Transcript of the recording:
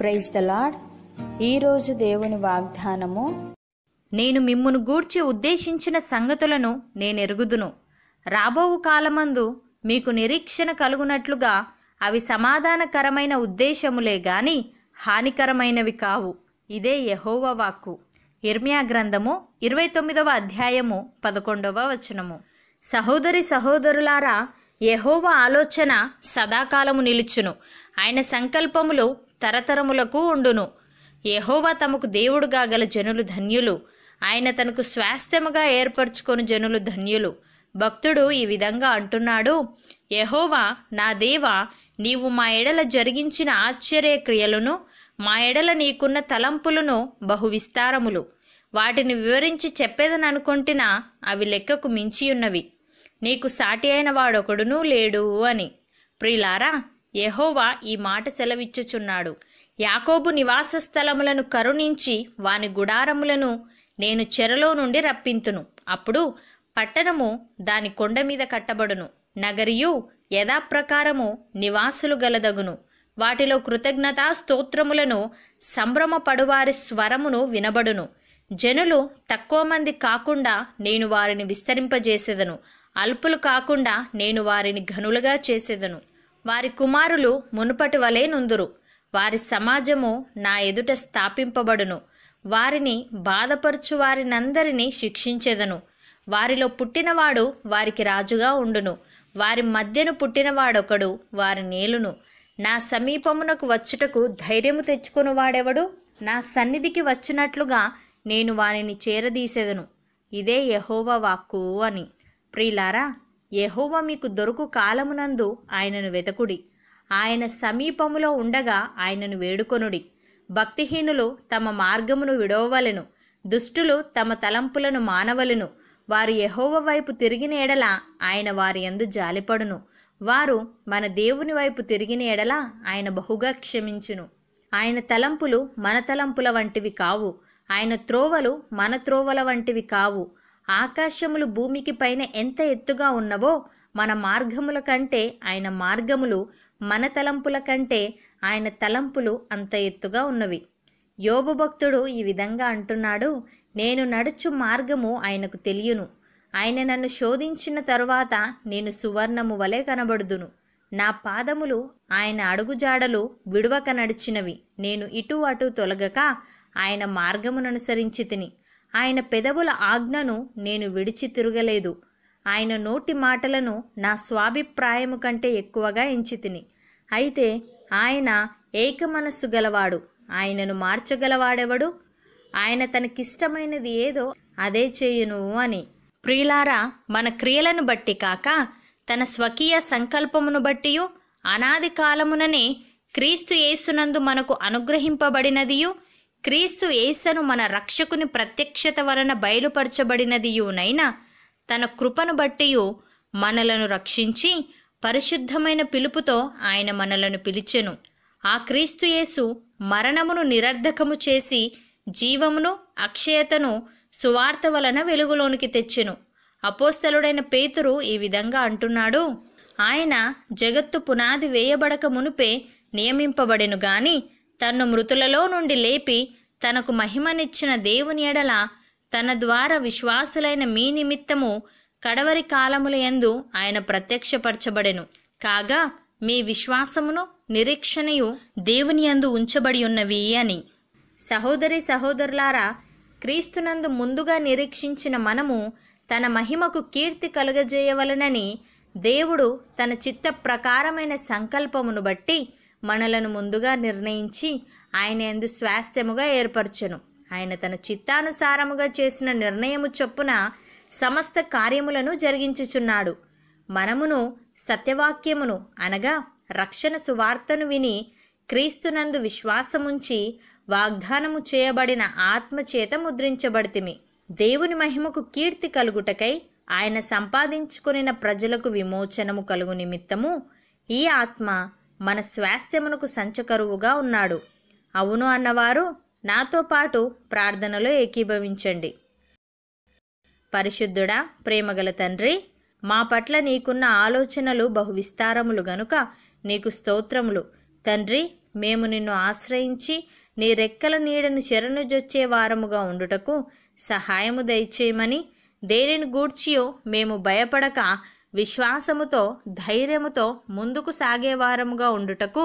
praise the lord ఈరోజు దేవుని వాగ్దానము నేను మిమ్మును గూర్చి ఉద్దేశించిన సంగతులను నేనెరుగుదును రాబో కాలమందు మీకు నిరీక్షణ కలుగునట్లుగా అవి సమాధానకరమైన ఉద్దేశములే గాని హానికరమైనవి కావు ఇదే యహోవ వాక్కు ఇర్మియా గ్రంథము ఇరవై తొమ్మిదవ అధ్యాయము పదకొండవ వచనము సహోదరి సహోదరులారా యహోవ ఆలోచన సదాకాలము నిలుచును ఆయన సంకల్పములు తరతరములకు ఉండును యహోవ తమకు దేవుడుగా గల జనులు ధన్యులు ఆయన తనకు స్వాస్థ్యముగా ఏర్పరచుకొని జనులు ధన్యులు భక్తుడు ఈ విధంగా అంటున్నాడు యహోవా నా దేవ నీవు మా ఎడల జరిగించిన ఆశ్చర్య క్రియలను మా ఎడల నీకున్న తలంపులను బహువిస్తారములు వాటిని వివరించి చెప్పేదని అనుకుంటున్నా అవి లెక్కకు మించియున్నవి నీకు సాటి అయిన వాడొకడునూ లేడు అని ప్రిలారా యహోవా ఈ మాట సెలవిచ్చుచున్నాడు యాకోబు నివాస స్థలములను కరుణించి వాని గుడారములను నేను చెరలో నుండి రప్పింతును అప్పుడు పట్టణము దాని కొండ మీద కట్టబడును నగరియు యథాప్రకారము నివాసులు గలదగును వాటిలో కృతజ్ఞతా స్తోత్రములను సంభ్రమపడువారి స్వరమును వినబడును జనులు తక్కువ మంది కాకుండా నేను వారిని విస్తరింపజేసేదను అల్పులు కాకుండా నేను వారిని ఘనులుగా చేసేదను వారి కుమారులు మునుపటి వలె నుందురు వారి సమాజము నా ఎదుట స్థాపింపబడును వారిని బాధపరచు వారినందరినీ శిక్షించెదను వారిలో పుట్టినవాడు వారికి రాజుగా ఉండును వారి మధ్యను పుట్టినవాడొకడు వారి నేలును నా సమీపమునకు వచ్చుటకు ధైర్యము వాడెవడు నా సన్నిధికి వచ్చినట్లుగా నేను వారిని చేరదీసెదను ఇదే యహోవ వాక్కు అని ప్రియులారా యహోవ మీకు దొరుకు కాలమునందు ఆయనను వెతకుడి ఆయన సమీపములో ఉండగా ఆయనను వేడుకొనుడి భక్తిహీనులు తమ మార్గమును విడవవలెను దుష్టులు తమ తలంపులను మానవలను వారు యహోవ వైపు తిరిగిన ఎడల ఆయన వారి ఎందు జాలిపడును వారు మన దేవుని వైపు తిరిగిన ఎడల ఆయన బహుగా క్షమించును ఆయన తలంపులు మన తలంపుల వంటివి కావు ఆయన త్రోవలు మన త్రోవల వంటివి కావు ఆకాశములు భూమికి పైన ఎంత ఎత్తుగా ఉన్నవో మన మార్గముల కంటే ఆయన మార్గములు మన తలంపుల కంటే ఆయన తలంపులు అంత ఎత్తుగా ఉన్నవి యోగ భక్తుడు ఈ విధంగా అంటున్నాడు నేను నడుచు మార్గము ఆయనకు తెలియను ఆయన నన్ను శోధించిన తరువాత నేను సువర్ణము వలె కనబడుదును నా పాదములు ఆయన అడుగుజాడలు విడువక నడిచినవి నేను ఇటు అటు తొలగక ఆయన మార్గముననుసరించి తిని ఆయన పెదవుల ఆజ్ఞను నేను విడిచి తిరగలేదు ఆయన నోటి మాటలను నా స్వాభిప్రాయము కంటే ఎక్కువగా తిని అయితే ఆయన ఏక మనస్సు గలవాడు ఆయనను మార్చగలవాడెవడు ఆయన తనకిష్టమైనది ఏదో అదే చేయును అని ప్రియులారా మన క్రియలను బట్టి కాక తన స్వకీయ సంకల్పమును బట్టి అనాది కాలముననే క్రీస్తు యేసునందు మనకు అనుగ్రహింపబడినదియు క్రీస్తు యేసను మన రక్షకుని ప్రత్యక్షత వలన బయలుపరచబడినదియునైనా తన కృపను బట్టి మనలను రక్షించి పరిశుద్ధమైన పిలుపుతో ఆయన మనలను పిలిచెను ఆ క్రీస్తు యేసు మరణమును నిరర్ధకము చేసి జీవమును అక్షయతను సువార్త వలన వెలుగులోనికి తెచ్చెను అపోస్తలుడైన పేతురు ఈ విధంగా అంటున్నాడు ఆయన జగత్తు పునాది వేయబడక మునుపే నియమింపబడెను గాని తన్ను మృతులలో నుండి లేపి తనకు మహిమనిచ్చిన దేవుని ఎడల తన ద్వారా విశ్వాసులైన మీ నిమిత్తము కడవరి కాలముల యందు ఆయన ప్రత్యక్షపరచబడెను కాగా మీ విశ్వాసమును నిరీక్షణయు దేవుని యందు ఉంచబడి ఉన్నవి అని సహోదరి సహోదరులారా క్రీస్తునందు ముందుగా నిరీక్షించిన మనము తన మహిమకు కీర్తి కలుగజేయవలనని దేవుడు తన చిత్త ప్రకారమైన సంకల్పమును బట్టి మనలను ముందుగా నిర్ణయించి ఆయన ఎందు స్వాస్థ్యముగా ఏర్పరచను ఆయన తన చిత్తానుసారముగా చేసిన నిర్ణయము చొప్పున సమస్త కార్యములను జరిగించుచున్నాడు మనమును సత్యవాక్యమును అనగా రక్షణ సువార్తను విని క్రీస్తునందు విశ్వాసముంచి వాగ్దానము చేయబడిన ఆత్మచేత ముద్రించబడితిమి దేవుని మహిమకు కీర్తి కలుగుటకై ఆయన సంపాదించుకునిన ప్రజలకు విమోచనము కలుగు నిమిత్తము ఈ ఆత్మ మన స్వాస్థ్యమునకు సంచకరువుగా ఉన్నాడు అవును అన్నవారు నాతో పాటు ప్రార్థనలో ఏకీభవించండి పరిశుద్ధుడా ప్రేమగల తండ్రి మా పట్ల నీకున్న ఆలోచనలు బహువిస్తారములు గనుక నీకు స్తోత్రములు తండ్రి మేము నిన్ను ఆశ్రయించి నీ రెక్కల నీడను చెరనుజొచ్చే వారముగా ఉండుటకు సహాయము దయచేయమని దేనిని గూడ్చియో మేము భయపడక విశ్వాసముతో ధైర్యముతో ముందుకు సాగే వారముగా ఉండుటకు